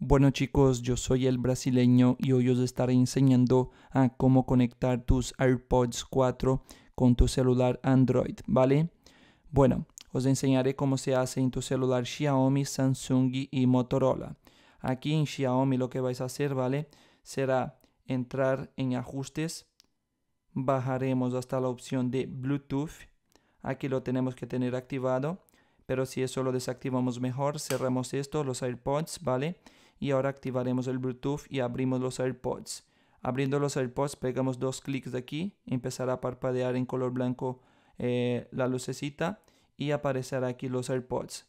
Bueno chicos, yo soy el brasileño y hoy os estaré enseñando a cómo conectar tus AirPods 4 con tu celular Android, ¿vale? Bueno, os enseñaré cómo se hace en tu celular Xiaomi, Samsung y Motorola. Aquí en Xiaomi lo que vais a hacer, ¿vale? Será entrar en ajustes, bajaremos hasta la opción de Bluetooth, aquí lo tenemos que tener activado, pero si eso lo desactivamos mejor, cerramos esto, los AirPods, ¿vale? y ahora activaremos el Bluetooth y abrimos los AirPods. Abriendo los AirPods pegamos dos clics de aquí, empezará a parpadear en color blanco eh, la lucecita y aparecerá aquí los AirPods.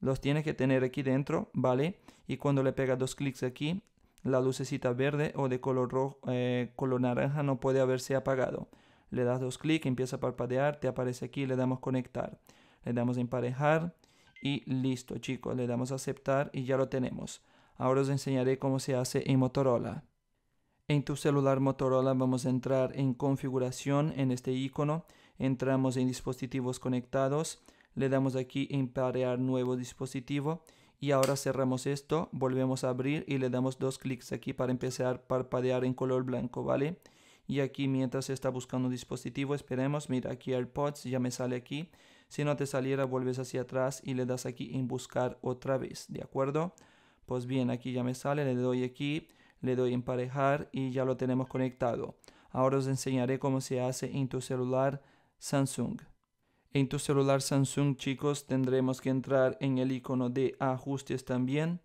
Los tiene que tener aquí dentro, ¿vale? Y cuando le pega dos clics aquí, la lucecita verde o de color, rojo, eh, color naranja no puede haberse apagado. Le das dos clics, empieza a parpadear, te aparece aquí, le damos conectar. Le damos emparejar y listo chicos, le damos aceptar y ya lo tenemos. Ahora os enseñaré cómo se hace en Motorola. En tu celular Motorola vamos a entrar en configuración en este icono. Entramos en dispositivos conectados. Le damos aquí en parear nuevo dispositivo. Y ahora cerramos esto, volvemos a abrir y le damos dos clics aquí para empezar a parpadear en color blanco, ¿vale? Y aquí mientras está buscando un dispositivo, esperemos, mira aquí AirPods, ya me sale aquí. Si no te saliera, vuelves hacia atrás y le das aquí en buscar otra vez, ¿de acuerdo? Pues bien, aquí ya me sale, le doy aquí, le doy emparejar y ya lo tenemos conectado. Ahora os enseñaré cómo se hace en tu celular Samsung. En tu celular Samsung, chicos, tendremos que entrar en el icono de ajustes también.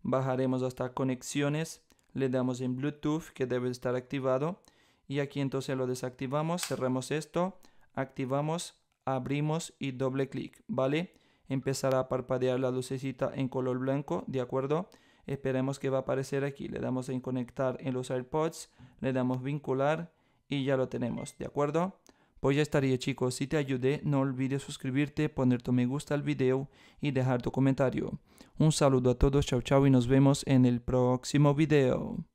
Bajaremos hasta conexiones, le damos en Bluetooth que debe estar activado y aquí entonces lo desactivamos, cerramos esto, activamos, abrimos y doble clic, ¿vale? empezará a parpadear la lucecita en color blanco, ¿de acuerdo? Esperemos que va a aparecer aquí. Le damos en conectar en los AirPods, le damos vincular y ya lo tenemos, ¿de acuerdo? Pues ya estaría chicos, si te ayudé no olvides suscribirte, poner tu me gusta al video y dejar tu comentario. Un saludo a todos, chao chao y nos vemos en el próximo video.